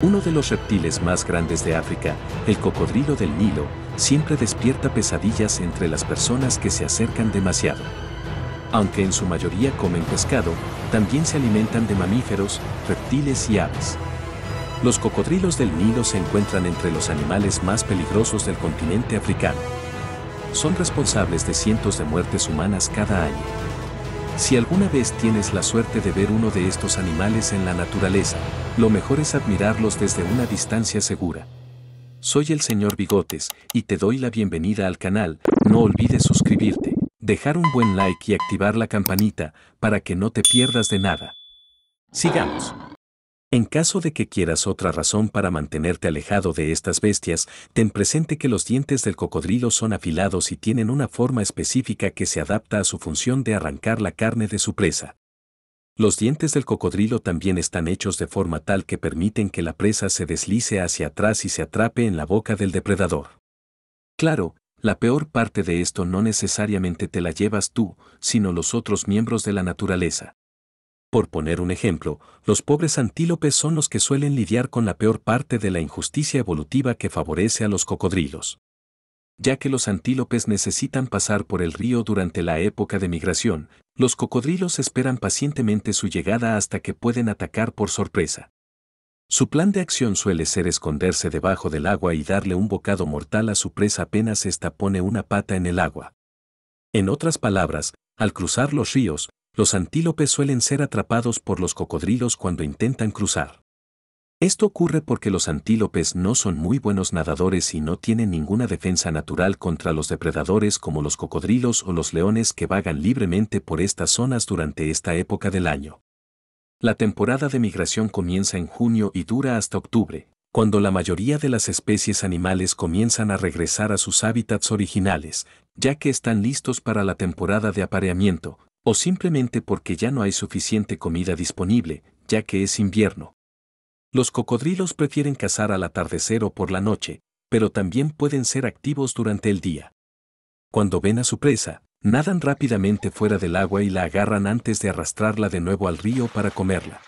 Uno de los reptiles más grandes de África, el cocodrilo del Nilo, siempre despierta pesadillas entre las personas que se acercan demasiado. Aunque en su mayoría comen pescado, también se alimentan de mamíferos, reptiles y aves. Los cocodrilos del Nilo se encuentran entre los animales más peligrosos del continente africano. Son responsables de cientos de muertes humanas cada año. Si alguna vez tienes la suerte de ver uno de estos animales en la naturaleza, lo mejor es admirarlos desde una distancia segura. Soy el señor Bigotes y te doy la bienvenida al canal. No olvides suscribirte, dejar un buen like y activar la campanita para que no te pierdas de nada. Sigamos. En caso de que quieras otra razón para mantenerte alejado de estas bestias, ten presente que los dientes del cocodrilo son afilados y tienen una forma específica que se adapta a su función de arrancar la carne de su presa. Los dientes del cocodrilo también están hechos de forma tal que permiten que la presa se deslice hacia atrás y se atrape en la boca del depredador. Claro, la peor parte de esto no necesariamente te la llevas tú, sino los otros miembros de la naturaleza. Por poner un ejemplo, los pobres antílopes son los que suelen lidiar con la peor parte de la injusticia evolutiva que favorece a los cocodrilos ya que los antílopes necesitan pasar por el río durante la época de migración, los cocodrilos esperan pacientemente su llegada hasta que pueden atacar por sorpresa. Su plan de acción suele ser esconderse debajo del agua y darle un bocado mortal a su presa apenas ésta pone una pata en el agua. En otras palabras, al cruzar los ríos, los antílopes suelen ser atrapados por los cocodrilos cuando intentan cruzar. Esto ocurre porque los antílopes no son muy buenos nadadores y no tienen ninguna defensa natural contra los depredadores como los cocodrilos o los leones que vagan libremente por estas zonas durante esta época del año. La temporada de migración comienza en junio y dura hasta octubre, cuando la mayoría de las especies animales comienzan a regresar a sus hábitats originales, ya que están listos para la temporada de apareamiento, o simplemente porque ya no hay suficiente comida disponible, ya que es invierno los cocodrilos prefieren cazar al atardecer o por la noche, pero también pueden ser activos durante el día. Cuando ven a su presa, nadan rápidamente fuera del agua y la agarran antes de arrastrarla de nuevo al río para comerla.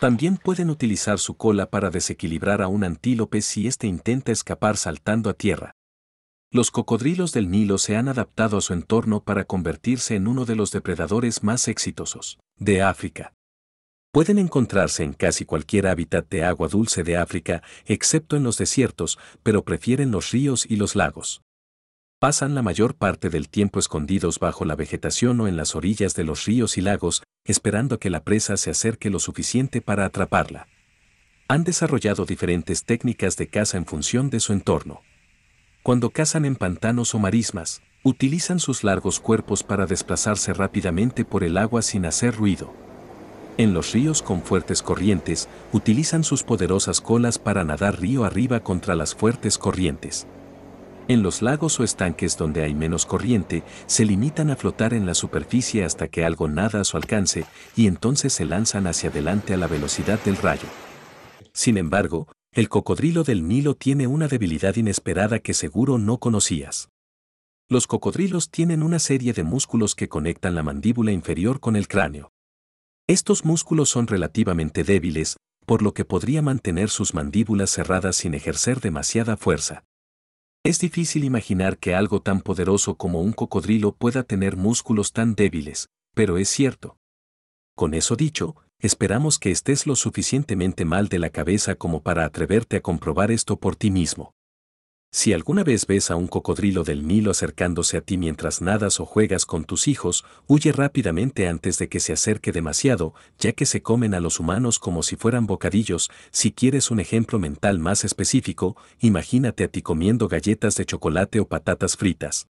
También pueden utilizar su cola para desequilibrar a un antílope si éste intenta escapar saltando a tierra. Los cocodrilos del Nilo se han adaptado a su entorno para convertirse en uno de los depredadores más exitosos de África. Pueden encontrarse en casi cualquier hábitat de agua dulce de África, excepto en los desiertos, pero prefieren los ríos y los lagos. Pasan la mayor parte del tiempo escondidos bajo la vegetación o en las orillas de los ríos y lagos, esperando que la presa se acerque lo suficiente para atraparla. Han desarrollado diferentes técnicas de caza en función de su entorno. Cuando cazan en pantanos o marismas, utilizan sus largos cuerpos para desplazarse rápidamente por el agua sin hacer ruido. En los ríos con fuertes corrientes, utilizan sus poderosas colas para nadar río arriba contra las fuertes corrientes. En los lagos o estanques donde hay menos corriente, se limitan a flotar en la superficie hasta que algo nada a su alcance y entonces se lanzan hacia adelante a la velocidad del rayo. Sin embargo, el cocodrilo del Nilo tiene una debilidad inesperada que seguro no conocías. Los cocodrilos tienen una serie de músculos que conectan la mandíbula inferior con el cráneo. Estos músculos son relativamente débiles, por lo que podría mantener sus mandíbulas cerradas sin ejercer demasiada fuerza. Es difícil imaginar que algo tan poderoso como un cocodrilo pueda tener músculos tan débiles, pero es cierto. Con eso dicho, esperamos que estés lo suficientemente mal de la cabeza como para atreverte a comprobar esto por ti mismo. Si alguna vez ves a un cocodrilo del Nilo acercándose a ti mientras nadas o juegas con tus hijos, huye rápidamente antes de que se acerque demasiado, ya que se comen a los humanos como si fueran bocadillos. Si quieres un ejemplo mental más específico, imagínate a ti comiendo galletas de chocolate o patatas fritas.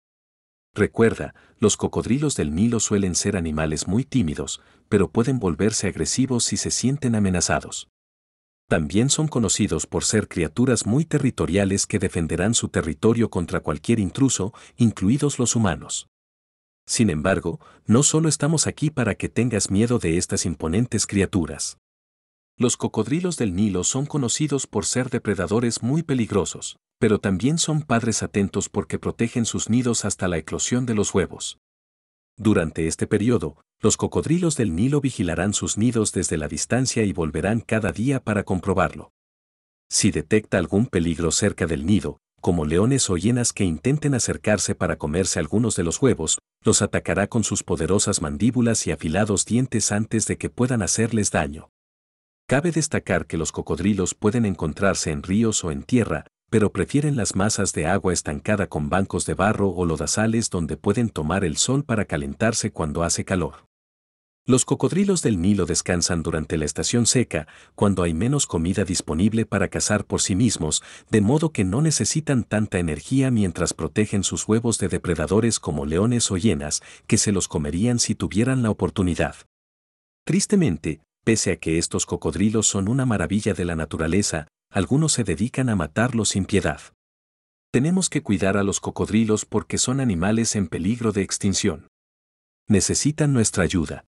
Recuerda, los cocodrilos del Nilo suelen ser animales muy tímidos, pero pueden volverse agresivos si se sienten amenazados también son conocidos por ser criaturas muy territoriales que defenderán su territorio contra cualquier intruso, incluidos los humanos. Sin embargo, no solo estamos aquí para que tengas miedo de estas imponentes criaturas. Los cocodrilos del Nilo son conocidos por ser depredadores muy peligrosos, pero también son padres atentos porque protegen sus nidos hasta la eclosión de los huevos. Durante este periodo, los cocodrilos del Nilo vigilarán sus nidos desde la distancia y volverán cada día para comprobarlo. Si detecta algún peligro cerca del nido, como leones o hienas que intenten acercarse para comerse algunos de los huevos, los atacará con sus poderosas mandíbulas y afilados dientes antes de que puedan hacerles daño. Cabe destacar que los cocodrilos pueden encontrarse en ríos o en tierra, pero prefieren las masas de agua estancada con bancos de barro o lodazales donde pueden tomar el sol para calentarse cuando hace calor. Los cocodrilos del Nilo descansan durante la estación seca, cuando hay menos comida disponible para cazar por sí mismos, de modo que no necesitan tanta energía mientras protegen sus huevos de depredadores como leones o hienas, que se los comerían si tuvieran la oportunidad. Tristemente, pese a que estos cocodrilos son una maravilla de la naturaleza, algunos se dedican a matarlos sin piedad. Tenemos que cuidar a los cocodrilos porque son animales en peligro de extinción. Necesitan nuestra ayuda.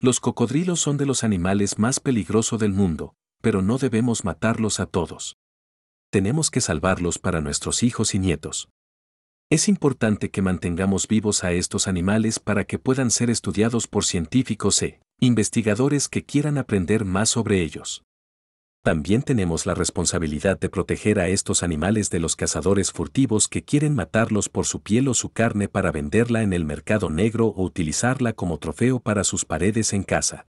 Los cocodrilos son de los animales más peligrosos del mundo, pero no debemos matarlos a todos. Tenemos que salvarlos para nuestros hijos y nietos. Es importante que mantengamos vivos a estos animales para que puedan ser estudiados por científicos e investigadores que quieran aprender más sobre ellos también tenemos la responsabilidad de proteger a estos animales de los cazadores furtivos que quieren matarlos por su piel o su carne para venderla en el mercado negro o utilizarla como trofeo para sus paredes en casa.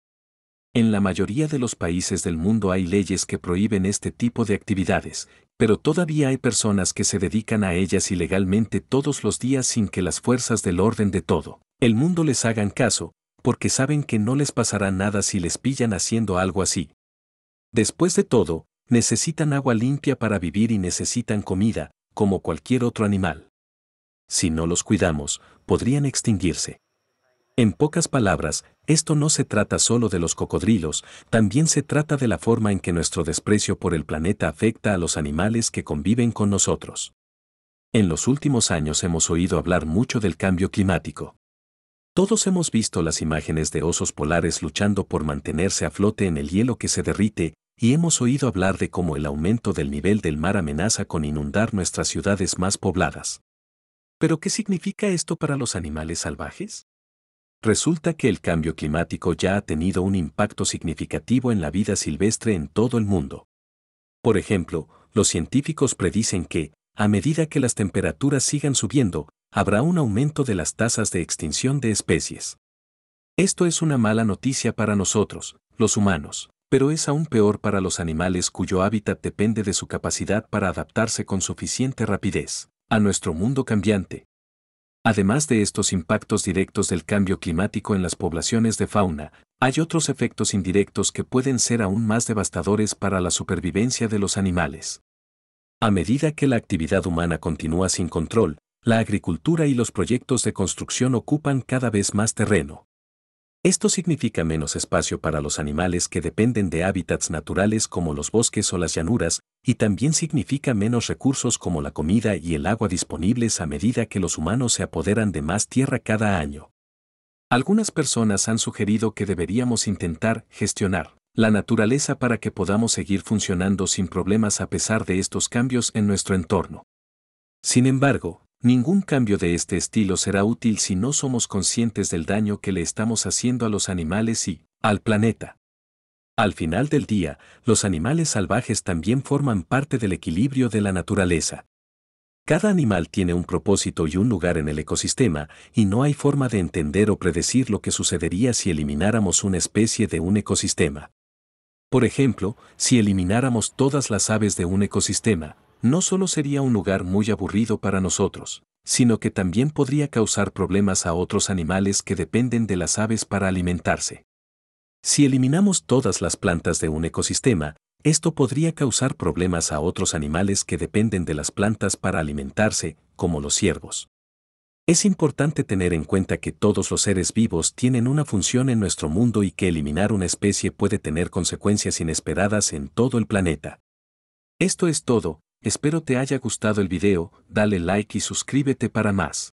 En la mayoría de los países del mundo hay leyes que prohíben este tipo de actividades, pero todavía hay personas que se dedican a ellas ilegalmente todos los días sin que las fuerzas del orden de todo el mundo les hagan caso, porque saben que no les pasará nada si les pillan haciendo algo así, Después de todo, necesitan agua limpia para vivir y necesitan comida, como cualquier otro animal. Si no los cuidamos, podrían extinguirse. En pocas palabras, esto no se trata solo de los cocodrilos, también se trata de la forma en que nuestro desprecio por el planeta afecta a los animales que conviven con nosotros. En los últimos años hemos oído hablar mucho del cambio climático. Todos hemos visto las imágenes de osos polares luchando por mantenerse a flote en el hielo que se derrite y hemos oído hablar de cómo el aumento del nivel del mar amenaza con inundar nuestras ciudades más pobladas. ¿Pero qué significa esto para los animales salvajes? Resulta que el cambio climático ya ha tenido un impacto significativo en la vida silvestre en todo el mundo. Por ejemplo, los científicos predicen que, a medida que las temperaturas sigan subiendo, habrá un aumento de las tasas de extinción de especies. Esto es una mala noticia para nosotros, los humanos pero es aún peor para los animales cuyo hábitat depende de su capacidad para adaptarse con suficiente rapidez a nuestro mundo cambiante. Además de estos impactos directos del cambio climático en las poblaciones de fauna, hay otros efectos indirectos que pueden ser aún más devastadores para la supervivencia de los animales. A medida que la actividad humana continúa sin control, la agricultura y los proyectos de construcción ocupan cada vez más terreno. Esto significa menos espacio para los animales que dependen de hábitats naturales como los bosques o las llanuras, y también significa menos recursos como la comida y el agua disponibles a medida que los humanos se apoderan de más tierra cada año. Algunas personas han sugerido que deberíamos intentar gestionar la naturaleza para que podamos seguir funcionando sin problemas a pesar de estos cambios en nuestro entorno. Sin embargo, Ningún cambio de este estilo será útil si no somos conscientes del daño que le estamos haciendo a los animales y al planeta. Al final del día, los animales salvajes también forman parte del equilibrio de la naturaleza. Cada animal tiene un propósito y un lugar en el ecosistema, y no hay forma de entender o predecir lo que sucedería si elimináramos una especie de un ecosistema. Por ejemplo, si elimináramos todas las aves de un ecosistema, no solo sería un lugar muy aburrido para nosotros, sino que también podría causar problemas a otros animales que dependen de las aves para alimentarse. Si eliminamos todas las plantas de un ecosistema, esto podría causar problemas a otros animales que dependen de las plantas para alimentarse, como los ciervos. Es importante tener en cuenta que todos los seres vivos tienen una función en nuestro mundo y que eliminar una especie puede tener consecuencias inesperadas en todo el planeta. Esto es todo, Espero te haya gustado el video, dale like y suscríbete para más.